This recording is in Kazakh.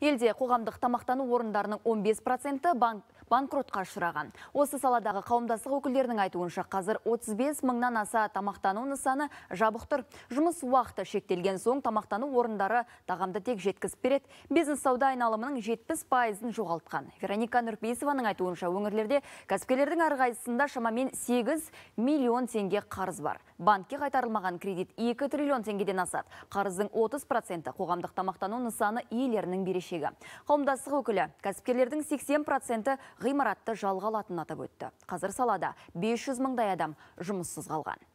Елде қоғамдық тамақтану орындарының 15%-ті банкротқа шыраған Осы саладағы қауымдастық өкілдерінің айтуынша қазір 35 мыңнан аса тамақтану нысаны жабық Жұмыс уақыты шектелген соң тамақтану орындары тағамды тек жеткізіп береді. Бизнес сауда айналымының 70 ын жоғалтқан. Вероника Нұрпейсованың айтуынша өңірлерде кәсіпкерлердің әрқайсысында шамамен 8 миллион теңге қарыз бар. Банкке қайтарылмаған кредит 2 триллион теңгеден асады. Қарыздың 30% қоғамдық тамақтану нысаны иелерінің береш шегі. Қауымдастық өкілі кәсіпкерлердің 80 ғимаратты жалға алатынын атап өтті. Қазір салада 500 мыңдай адам жұмыссыз қалған.